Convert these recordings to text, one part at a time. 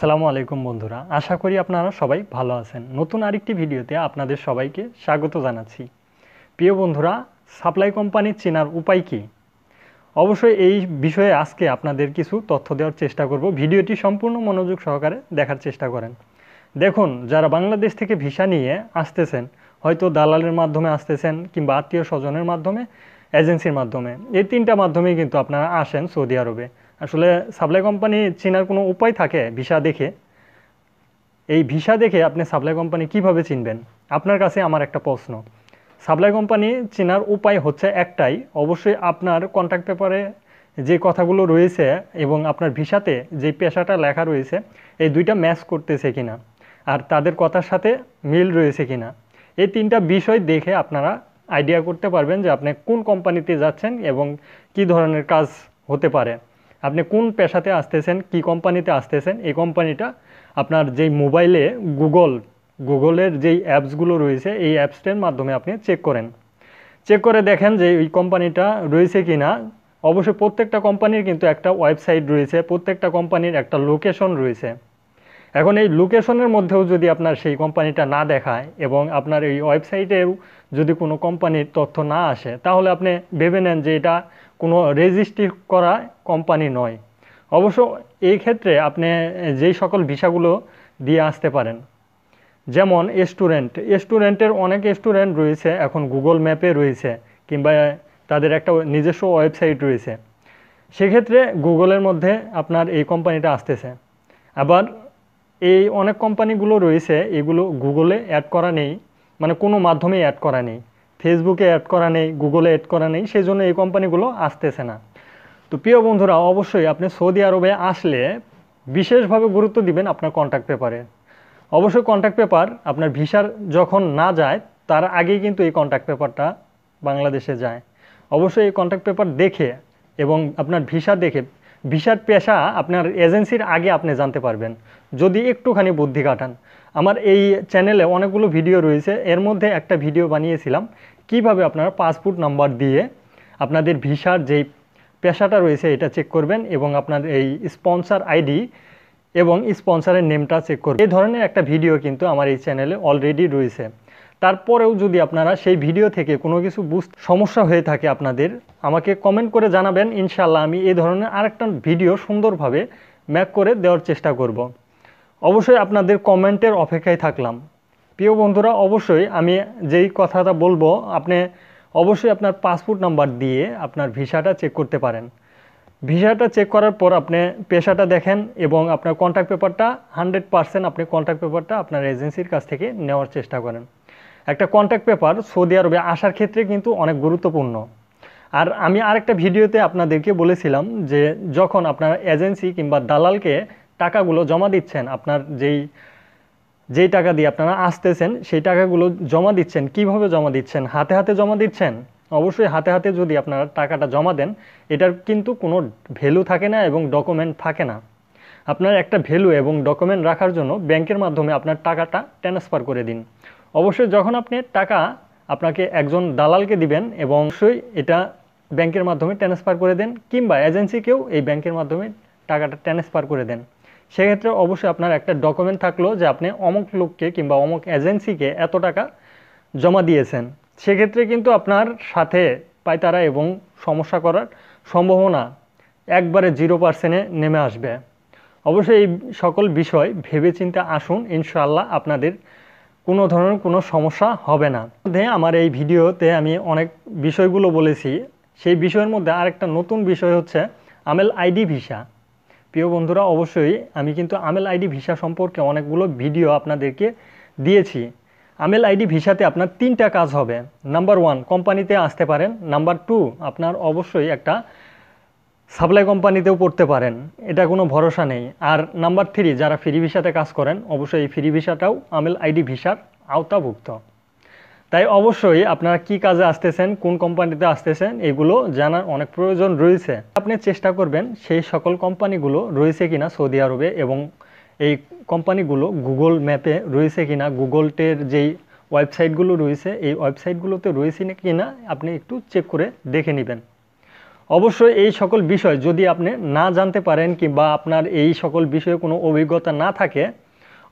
সালামু আলাইকুম বন্ধুরা আশা করি আপনারা সবাই ভালো আছেন নতুন আরেকটি ভিডিওতে আপনাদের সবাইকে স্বাগত জানাচ্ছি প্রিয় বন্ধুরা সাপ্লাই কোম্পানি চেনার উপায় কী অবশ্যই এই বিষয়ে আজকে আপনাদের কিছু তথ্য দেওয়ার চেষ্টা করব ভিডিওটি সম্পূর্ণ মনোযোগ সহকারে দেখার চেষ্টা করেন দেখুন যারা বাংলাদেশ থেকে ভিসা নিয়ে আসতেছেন হয়তো দালালের মাধ্যমে আসতেছেন কিংবা আত্মীয় স্বজনের মাধ্যমে এজেন্সির মাধ্যমে এই তিনটা মাধ্যমেই কিন্তু আপনারা আসেন সৌদি আরবে আসলে সাপ্লাই কোম্পানি চেনার কোনো উপায় থাকে ভিসা দেখে এই ভিসা দেখে আপনি সাপ্লাই কোম্পানি কিভাবে চিনবেন আপনার কাছে আমার একটা প্রশ্ন সাপ্লাই কোম্পানি চেনার উপায় হচ্ছে একটাই অবশ্যই আপনার কন্ট্যাক্ট পেপারে যে কথাগুলো রয়েছে এবং আপনার ভিসাতে যে পেশাটা লেখা রয়েছে এই দুইটা ম্যাচ করতেছে কিনা আর তাদের কথার সাথে মিল রয়েছে কিনা এই তিনটা বিষয় দেখে আপনারা আইডিয়া করতে পারবেন যে আপনি কোন কোম্পানিতে যাচ্ছেন এবং কি ধরনের কাজ হতে পারে আপনি কোন পেশাতে আসতেছেন কি কোম্পানিতে আসতেছেন এই কোম্পানিটা আপনার যেই মোবাইলে গুগল গুগলের যেই অ্যাপসগুলো রয়েছে এই অ্যাপসটার মাধ্যমে আপনি চেক করেন চেক করে দেখেন যে ওই কোম্পানিটা রয়েছে কি না অবশ্যই প্রত্যেকটা কোম্পানির কিন্তু একটা ওয়েবসাইট রয়েছে প্রত্যেকটা কোম্পানির একটা লোকেশন রয়েছে এখন এই লোকেশনের মধ্যেও যদি আপনার সেই কোম্পানিটা না দেখায় এবং আপনার এই ওয়েবসাইটেও যদি কোনো কোম্পানির তথ্য না আসে তাহলে আপনি ভেবে নেন যে এটা কোনো রেজিস্ট্রি করা কোম্পানি নয় অবশ্য এই ক্ষেত্রে আপনি যেই সকল ভিসাগুলো দিয়ে আসতে পারেন যেমন স্টুডেন্ট স্টুডেন্টের অনেক স্টুডেন্ট রয়েছে এখন গুগল ম্যাপে রয়েছে কিংবা তাদের একটা নিজস্ব ওয়েবসাইট রয়েছে সেক্ষেত্রে গুগলের মধ্যে আপনার এই কোম্পানিটা আসতেছে আবার এই অনেক কোম্পানিগুলো রয়েছে এগুলো গুগলে অ্যাড করা নেই মানে কোনো মাধ্যমে অ্যাড করা নেই ফেসবুকে অ্যাড করা নেই গুগলে অ্যাড করা নেই সেই জন্য এই কোম্পানিগুলো আসতেছে না তো প্রিয় বন্ধুরা অবশ্যই আপনি সৌদি আরবে আসলে বিশেষভাবে গুরুত্ব দিবেন আপনার কন্ট্যাক্ট পেপারে অবশ্যই কন্ট্যাক্ট পেপার আপনার ভিসার যখন না যায় তার আগেই কিন্তু এই কন্ট্যাক্ট পেপারটা বাংলাদেশে যায় অবশ্যই এই কন্ট্যাক্ট পেপার দেখে এবং আপনার ভিসা দেখে ভিসার পেশা আপনার এজেন্সির আগে আপনি জানতে পারবেন যদি একটুখানি বুদ্ধি কাটান আমার এই চ্যানেলে অনেকগুলো ভিডিও রয়েছে এর মধ্যে একটা ভিডিও বানিয়েছিলাম কিভাবে আপনারা পাসপোর্ট নাম্বার দিয়ে আপনাদের ভিসার যেই পেশাটা রয়েছে এটা চেক করবেন এবং আপনার এই স্পন্সার আইডি এবং স্পন্সারের নেমটা চেক করবেন এই ধরনের একটা ভিডিও কিন্তু আমার এই চ্যানেলে অলরেডি রয়েছে তারপরেও যদি আপনারা সেই ভিডিও থেকে কোনো কিছু বুঝতে সমস্যা হয়ে থাকে আপনাদের আমাকে কমেন্ট করে জানাবেন ইনশাল্লাহ আমি এই ধরনের আরেকটা ভিডিও সুন্দরভাবে ম্যাক করে দেওয়ার চেষ্টা করব। অবশ্যই আপনাদের কমেন্টের অপেক্ষায় থাকলাম প্রিয় বন্ধুরা অবশ্যই আমি যেই কথাটা বলবো আপনি অবশ্যই আপনার পাসপোর্ট নাম্বার দিয়ে আপনার ভিসাটা চেক করতে পারেন ভিসাটা চেক করার পর আপনি পেশাটা দেখেন এবং আপনার কন্ট্যাক্ট পেপারটা হান্ড্রেড পারসেন্ট আপনি কন্ট্যাক্ট পেপারটা আপনার এজেন্সির কাছ থেকে নেওয়ার চেষ্টা করেন একটা কন্ট্যাক্ট পেপার সৌদি আরবে আসার ক্ষেত্রে কিন্তু অনেক গুরুত্বপূর্ণ আর আমি আরেকটা ভিডিওতে আপনাদেরকে বলেছিলাম যে যখন আপনার এজেন্সি কিংবা দালালকে টাকাগুলো জমা দিচ্ছেন আপনার যেই যেই টাকা দিয়ে আপনারা আসতেছেন সেই টাকাগুলো জমা দিচ্ছেন কিভাবে জমা দিচ্ছেন হাতে হাতে জমা দিচ্ছেন অবশ্যই হাতে হাতে যদি আপনারা টাকাটা জমা দেন এটার কিন্তু কোনো ভ্যালু থাকে না এবং ডকুমেন্ট থাকে না আপনার একটা ভ্যালু এবং ডকুমেন্ট রাখার জন্য ব্যাংকের মাধ্যমে আপনার টাকাটা ট্রান্সফার করে দিন অবশ্যই যখন আপনি টাকা আপনাকে একজন দালালকে দিবেন এবং অবশ্যই এটা ব্যাংকের মাধ্যমে ট্রান্সফার করে দেন কিংবা এজেন্সিকেও এই ব্যাংকের মাধ্যমে টাকাটা ট্রান্সফার করে দেন সেক্ষেত্রে অবশ্যই আপনার একটা ডকুমেন্ট থাকলো যে আপনি অমুক লোককে কিংবা অমুক এজেন্সিকে এত টাকা জমা দিয়েছেন সেক্ষেত্রে কিন্তু আপনার সাথে পায়তারা এবং সমস্যা করার সম্ভাবনা একবারে জিরো পার্সেন্টে নেমে আসবে অবশ্যই এই সকল বিষয় ভেবেচিন্তে আসুন ইনশাল্লাহ আপনাদের কোনো ধরনের কোনো সমস্যা হবে না মধ্যে আমার এই ভিডিওতে আমি অনেক বিষয়গুলো বলেছি সেই বিষয়ের মধ্যে আরেকটা নতুন বিষয় হচ্ছে আমেল আইডি ভিসা প্রিয় বন্ধুরা অবশ্যই আমি কিন্তু আমেল আইডি ভিসা সম্পর্কে অনেকগুলো ভিডিও আপনাদেরকে দিয়েছি আমেল আইডি ভিসাতে আপনার তিনটা কাজ হবে নাম্বার ওয়ান কোম্পানিতে আসতে পারেন নাম্বার টু আপনার অবশ্যই একটা সাপ্লাই কোম্পানিতেও পড়তে পারেন এটা কোনো ভরসা নেই আর নাম্বার থ্রি যারা ফ্রি ভিসাতে কাজ করেন অবশ্যই এই ফ্রি ভিসাটাও আমেল আইডি ভিসার আওতাভুক্ত তাই অবশ্যই আপনারা কি কাজে আসতেছেন কোন কোম্পানিতে আসতেছেন এগুলো জানার অনেক প্রয়োজন রয়েছে আপনি চেষ্টা করবেন সেই সকল কোম্পানিগুলো রয়েছে কিনা সৌদি আরবে এবং এই কোম্পানিগুলো গুগল ম্যাপে রয়েছে কিনা গুগলটের যেই ওয়েবসাইটগুলো রয়েছে এই ওয়েবসাইটগুলোতে রয়েছে কি না আপনি একটু চেক করে দেখে নেবেন অবশ্যই এই সকল বিষয় যদি আপনি না জানতে পারেন কিংবা আপনার এই সকল বিষয়ে কোনো অভিজ্ঞতা না থাকে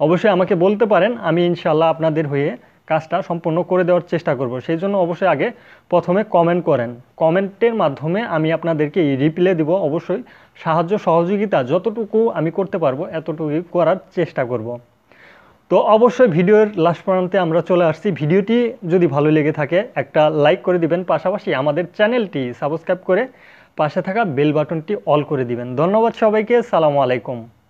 অবশ্যই আমাকে বলতে পারেন আমি ইনশাল্লাহ আপনাদের হয়ে কাজটা সম্পূর্ণ করে দেওয়ার চেষ্টা করব সেই জন্য অবশ্যই আগে প্রথমে কমেন্ট করেন কমেন্টের মাধ্যমে আমি আপনাদেরকে এই রিপ্লে দিব অবশ্যই সাহায্য সহযোগিতা যতটুকু আমি করতে পারবো এতটুকুই করার চেষ্টা করব। তো অবশ্যই ভিডিওর লাস্ট প্রান্তে আমরা চলে আসছি ভিডিওটি যদি ভালো লেগে থাকে একটা লাইক করে দিবেন পাশাপাশি আমাদের চ্যানেলটি সাবস্ক্রাইব করে পাশে থাকা বেল বাটনটি অল করে দিবেন ধন্যবাদ সবাইকে সালামু আলাইকুম